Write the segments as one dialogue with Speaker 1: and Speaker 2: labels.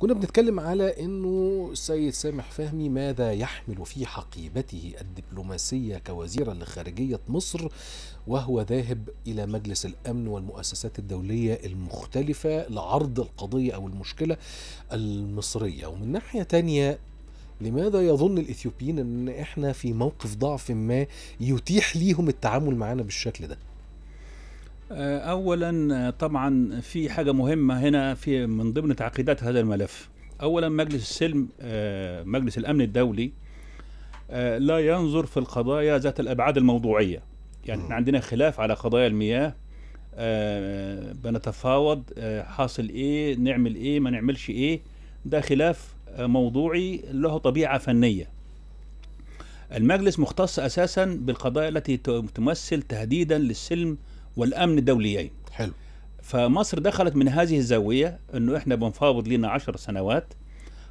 Speaker 1: كنا بنتكلم على انه السيد سامح فهمي ماذا يحمل في حقيبته الدبلوماسيه كوزيرا لخارجيه مصر وهو ذاهب الى مجلس الامن والمؤسسات الدوليه المختلفه لعرض القضيه او المشكله المصريه ومن ناحيه ثانيه لماذا يظن الاثيوبيين ان احنا في موقف ضعف ما يتيح ليهم التعامل معنا بالشكل ده آه، اولا آه، طبعا في حاجه مهمه هنا في من ضمن تعقيدات هذا الملف اولا مجلس السلم آه، مجلس الامن الدولي لا ينظر في القضايا ذات الابعاد الموضوعيه يعني احنا عندنا خلاف على قضايا المياه بنتفاوض حاصل ايه نعمل ايه ما نعملش ايه ده خلاف موضوعي له طبيعه فنيه المجلس مختص اساسا بالقضايا التي تمثل تهديدا للسلم والامن الدوليين حلو فمصر دخلت من هذه الزاويه انه احنا بنفاوض لنا 10 سنوات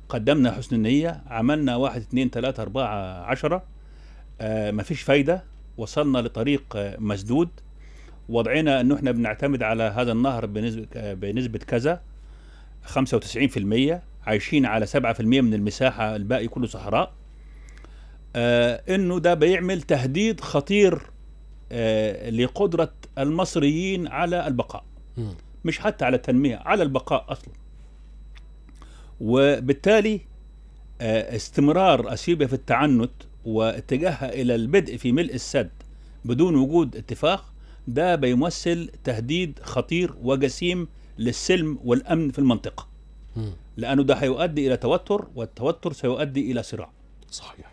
Speaker 1: قدمنا حسن النيه عملنا واحد اثنين ثلاثة أربعة عشرة آه فيش فايدة وصلنا لطريق آه مسدود وضعنا انه احنا بنعتمد على هذا النهر بنسبة آه بنسبة كذا 95% عايشين على 7% من المساحة الباقي كله صحراء آه انه ده بيعمل تهديد خطير آه، لقدرة المصريين على البقاء مش حتى على التنمية على البقاء أصلا وبالتالي آه، استمرار أثيوبيا في التعنت واتجاهها إلى البدء في ملء السد بدون وجود اتفاق ده بيمثل تهديد خطير وجسيم للسلم والأمن في المنطقة لأنه ده هيؤدي إلى توتر والتوتر سيؤدي إلى صراع صحيح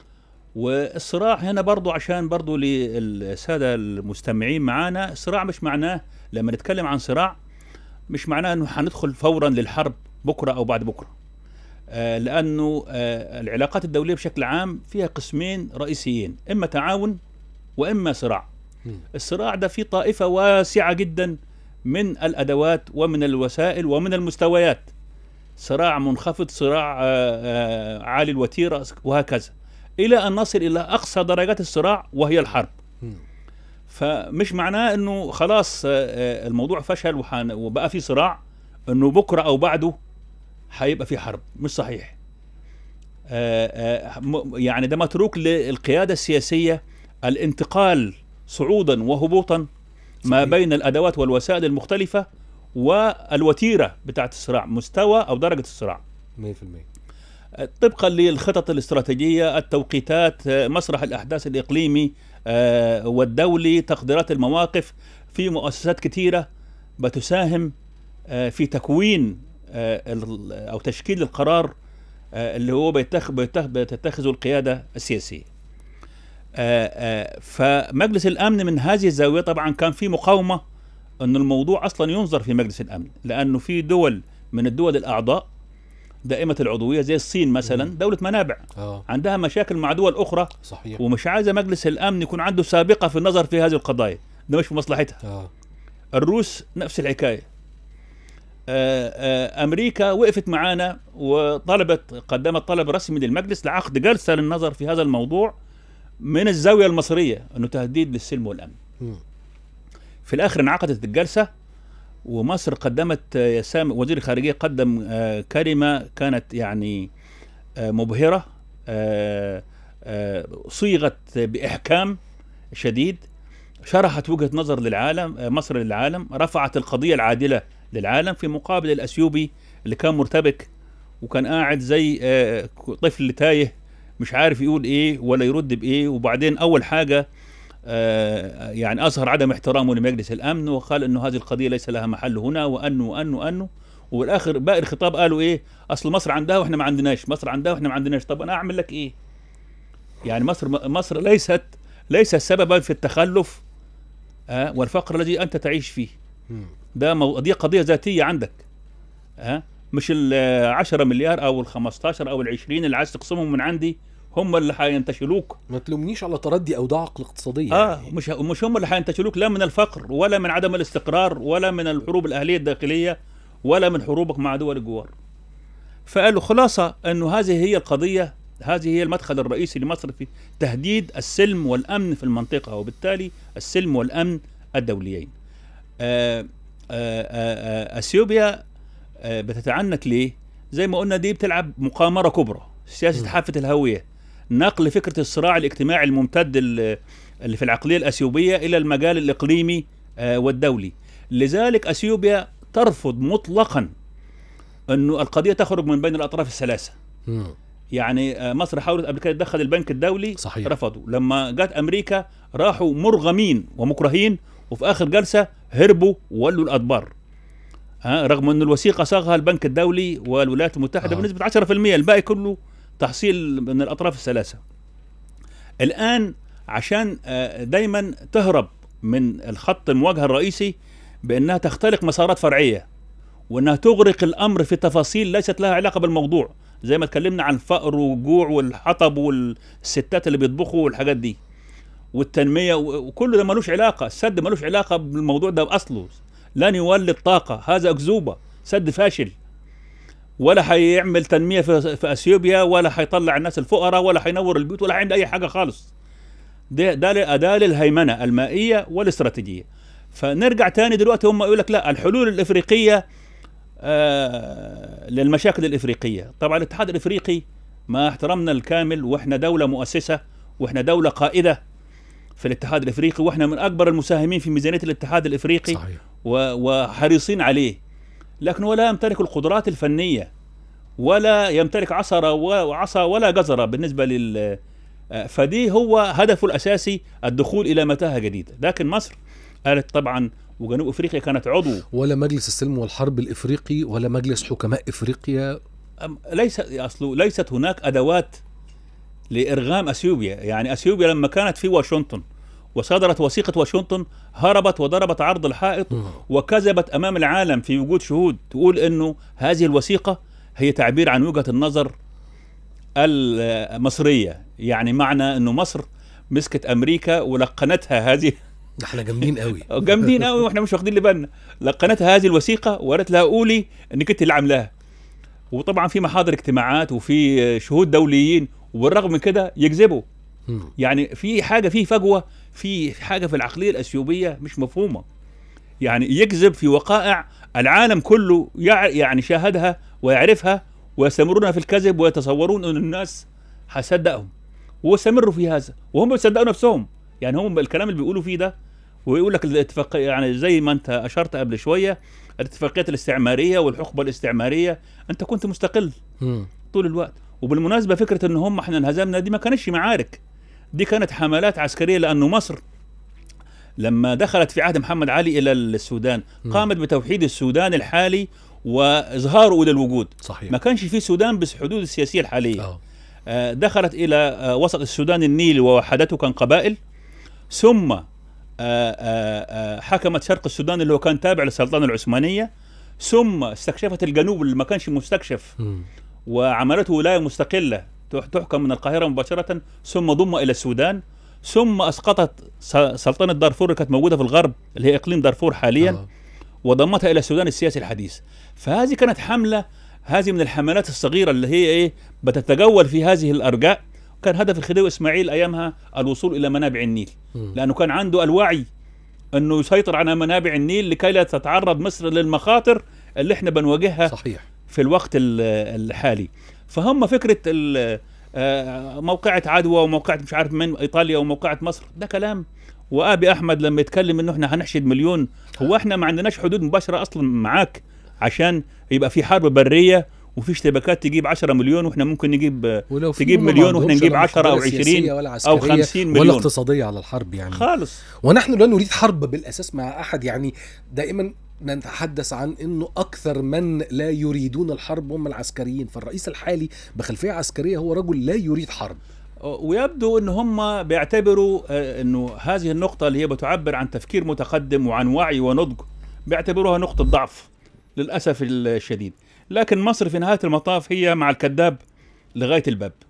Speaker 1: والصراع هنا برضو عشان برضو للسادة المستمعين معانا صراع مش معناه لما نتكلم عن صراع مش معناه انه هندخل فورا للحرب بكرة او بعد بكرة آه لانه آه العلاقات الدولية بشكل عام فيها قسمين رئيسيين اما تعاون واما صراع الصراع ده فيه طائفة واسعة جدا من الادوات ومن الوسائل ومن المستويات صراع منخفض صراع آه, آه، عالي الوتيرة وهكذا الى ان نصل الى اقصى درجات الصراع وهي الحرب فمش معناه انه خلاص آه، آه، الموضوع فشل وبقى في صراع انه بكره او بعده هيبقى في حرب مش صحيح آه، يعني ده متروك للقياده السياسيه الانتقال صعودا وهبوطا ما بين الادوات والوسائل المختلفه والوتيره بتاعه الصراع مستوى او درجه الصراع 100% طبقا للخطط الاستراتيجيه التوقيتات مسرح الاحداث الاقليمي آه، والدولي تقديرات المواقف في مؤسسات كثيره بتساهم آه، في تكوين آه، او تشكيل القرار اللي هو بتتخذه القياده السياسيه فمجلس الامن من هذه الزاويه طبعا كان في مقاومه ان الموضوع اصلا ينظر في مجلس الامن لانه في دول من الدول الاعضاء دائمه العضويه زي الصين مثلا دوله منابع آه. عندها مشاكل مع دول اخرى صحيح ومش عايزه مجلس الامن يكون عنده سابقه في النظر في هذه القضايا ده مش في مصلحتها آه. الروس نفس الحكايه آه, آه، امريكا وقفت معانا وطلبت قدمت طلب رسمي للمجلس لعقد جلسه للنظر في هذا الموضوع من الزاويه المصريه انه تهديد للسلم والامن في الاخر انعقدت الجلسه ومصر قدمت آه، يسام وزير الخارجيه قدم آه، كلمه كانت يعني آه، مبهره صيغت باحكام شديد شرحت وجهه نظر للعالم مصر للعالم رفعت القضيه العادله للعالم في مقابل الاثيوبي اللي كان مرتبك وكان قاعد زي طفل تايه مش عارف يقول ايه ولا يرد بايه وبعدين اول حاجه آه، يعني أظهر عدم احترامه لمجلس الأمن وقال أنه هذه القضية ليس لها محل هنا وأنه وأنه وأنه وبالآخر باقي الخطاب قالوا إيه أصل مصر عندها وإحنا ما عندناش مصر عندها وإحنا ما عندناش طب أنا أعمل لك إيه يعني مصر مصر ليست ليس سببا في التخلف أه والفقر الذي أنت تعيش فيه ده مو... دي قضية ذاتية عندك أه مش ال 10 مليار أو ال 15 أو ال 20 اللي عايز تقسمهم من عندي هم اللي حينتشلوك ما تلومنيش على تردي او الاقتصاديه اه يعني. مش مش هم اللي حينتشلوك لا من الفقر ولا من عدم الاستقرار ولا من الحروب الاهليه الداخليه ولا من حروبك مع دول الجوار فقالوا خلاصه انه هذه هي القضيه هذه هي المدخل الرئيسي لمصر في تهديد السلم والامن في المنطقه وبالتالي السلم والامن الدوليين آه، آه، آه، اثيوبيا بتتعنت ليه زي ما قلنا دي بتلعب مقامره كبرى سياسه حافه الهويه نقل فكره الصراع الاجتماعي الممتد اللي في العقليه الاثيوبيه الى المجال الاقليمي آه، والدولي لذلك اثيوبيا ترفض مطلقا انه القضيه تخرج من بين الاطراف الثلاثه يعني آه، مصر حاولت قبل كده تدخل البنك الدولي صحيح. رفضوا لما جت امريكا راحوا مرغمين ومكرهين وفي اخر جلسه هربوا وولوا الادبار آه، رغم ان الوثيقه صاغها البنك الدولي والولايات المتحده آه. بنسبه 10% الباقي كله تحصيل من الأطراف الثلاثة الآن عشان آه، دايما تهرب من الخط المواجهة الرئيسي بأنها تختلق مسارات فرعية وأنها تغرق الأمر في تفاصيل ليست لها علاقة بالموضوع زي ما اتكلمنا عن الفقر والجوع والحطب والستات اللي بيطبخوا والحاجات دي والتنمية وكل ده ملوش علاقة السد ملوش علاقة بالموضوع ده بأصله لن يولد طاقة هذا أكذوبة سد فاشل ولا حيعمل تنميه في, في اثيوبيا ولا حيطلع الناس الفقراء ولا حينور البيوت ولا حيعمل اي حاجه خالص ده ده اداه للهيمنه المائيه والاستراتيجيه فنرجع تاني دلوقتي هم يقول لك لا الحلول الافريقيه آه للمشاكل الافريقيه طبعا الاتحاد الافريقي ما احترمنا الكامل واحنا دوله مؤسسه واحنا دوله قائده في الاتحاد الافريقي واحنا من اكبر المساهمين في ميزانيه الاتحاد الافريقي صحيح. وحريصين عليه لكنه لا يمتلك القدرات الفنيه ولا يمتلك عصا وعصا ولا جزره بالنسبه لل آه، فدي هو هدفه الاساسي الدخول الى متاهه جديده لكن مصر قالت طبعا وجنوب افريقيا كانت عضو ولا مجلس السلم والحرب الافريقي ولا مجلس حكماء افريقيا ليس اصله ليست هناك ادوات لارغام اثيوبيا يعني اثيوبيا لما كانت في واشنطن وصدرت وثيقة واشنطن هربت وضربت عرض الحائط وكذبت أمام العالم في وجود شهود تقول أنه هذه الوثيقة هي تعبير عن وجهة النظر المصرية يعني معنى أنه مصر مسكت أمريكا ولقنتها هذه احنا جامدين قوي جامدين قوي واحنا مش واخدين بالنا لقنتها هذه الوثيقه وقالت لها قولي انك انت اللي عاملاها وطبعا في محاضر اجتماعات وفي شهود دوليين وبالرغم من كده يكذبوا يعني في حاجه في فجوه في حاجه في العقليه الاثيوبيه مش مفهومه يعني يكذب في وقائع العالم كله يعني شاهدها ويعرفها ويستمرون في الكذب ويتصورون ان الناس هتصدقهم واستمروا في هذا وهم بيصدقوا نفسهم يعني هم الكلام اللي بيقولوا فيه ده ويقول لك الاتفاقيه يعني زي ما انت اشرت قبل شويه الاتفاقيات الاستعماريه والحقبه الاستعماريه انت كنت مستقل طول الوقت وبالمناسبه فكره ان هم احنا انهزمنا دي ما كانتش معارك دي كانت حملات عسكريه لانه مصر لما دخلت في عهد محمد علي الى السودان قامت بتوحيد السودان الحالي واظهاره الى الوجود صحيح. ما كانش في سودان بس حدود السياسيه الحاليه أوه. آه دخلت الى آه، وسط السودان النيل ووحدته كان قبائل ثم آه، آه، حكمت شرق السودان اللي هو كان تابع للسلطنه العثمانيه ثم استكشفت الجنوب اللي ما كانش مستكشف وعملته ولايه مستقله تحكم من القاهرة مباشرة ثم ضم إلى السودان ثم أسقطت سلطنة دارفور كانت موجودة في الغرب اللي هي إقليم دارفور حاليا آه. وضمتها إلى السودان السياسي الحديث فهذه كانت حملة هذه من الحملات الصغيرة اللي هي إيه بتتجول في هذه الأرجاء كان هدف الخديوي إسماعيل أيامها الوصول إلى منابع النيل م. لأنه كان عنده الوعي أنه يسيطر على منابع النيل لكي لا تتعرض مصر للمخاطر اللي احنا بنواجهها صحيح في الوقت الحالي فهم فكره آه، موقعة عدوى وموقعة مش عارف من ايطاليا وموقعة مصر ده كلام وابي احمد لما يتكلم انه احنا هنحشد مليون هو احنا ما عندناش حدود مباشره اصلا معاك عشان يبقى في حرب بريه وفي اشتباكات تجيب 10 مليون واحنا ممكن نجيب ولو تجيب مليون واحنا نجيب 10 او 20 ولا او 50 مليون ولا اقتصاديه على الحرب يعني خالص ونحن لا نريد حرب بالاساس مع احد يعني دائما نتحدث عن انه اكثر من لا يريدون الحرب هم العسكريين فالرئيس الحالي بخلفيه عسكريه هو رجل لا يريد حرب ويبدو ان هم بيعتبروا آه، انه هذه النقطه اللي هي بتعبر عن تفكير متقدم وعن وعي ونضج بيعتبروها نقطه ضعف للاسف الشديد لكن مصر في نهايه المطاف هي مع الكذاب لغايه الباب